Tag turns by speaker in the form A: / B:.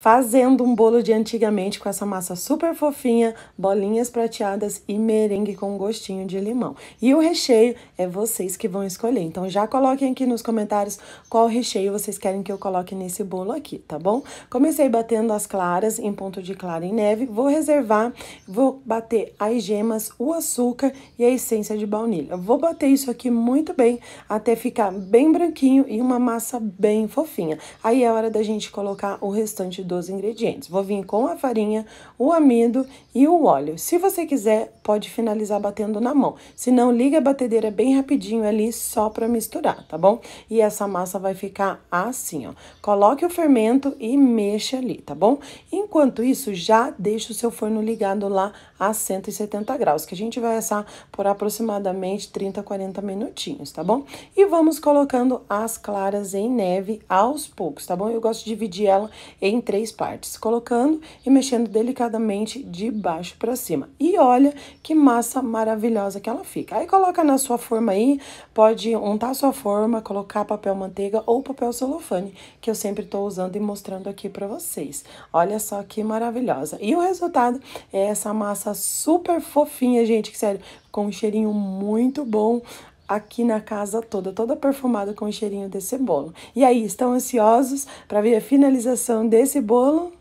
A: fazendo um bolo de antigamente com essa massa super fofinha, bolinhas prateadas e merengue com gostinho de limão. E o recheio é vocês que vão escolher. Então já coloquem aqui nos comentários qual recheio vocês querem que eu coloque nesse bolo aqui, tá bom? Comecei batendo as claras em ponto de clara em neve, vou reservar, vou bater as gemas, o açúcar e a essência de baunilha. Vou bater isso aqui muito bem até ficar bem branquinho e uma massa bem fofinha. Aí é hora da gente colocar o restante dos ingredientes. Vou vir com a farinha, o amido e o óleo. Se você quiser, pode finalizar batendo na mão. Se não, liga a batedeira bem rapidinho ali só para misturar, tá bom? E essa massa vai ficar assim, ó. Coloque o fermento e mexa ali, tá bom? Enquanto isso, já deixa o seu forno ligado lá a 170 graus, que a gente vai assar por aproximadamente 30, 40 minutinhos, tá bom? E vamos colocando as claras em neve aos poucos, tá bom? Eu gosto de dividir ela em três três partes, colocando e mexendo delicadamente de baixo para cima. E olha que massa maravilhosa que ela fica. Aí coloca na sua forma aí, pode untar sua forma, colocar papel manteiga ou papel celofane, que eu sempre estou usando e mostrando aqui para vocês. Olha só que maravilhosa. E o resultado é essa massa super fofinha, gente, que sério, com um cheirinho muito bom aqui na casa toda, toda perfumada com o cheirinho desse bolo. E aí, estão ansiosos para ver a finalização desse bolo?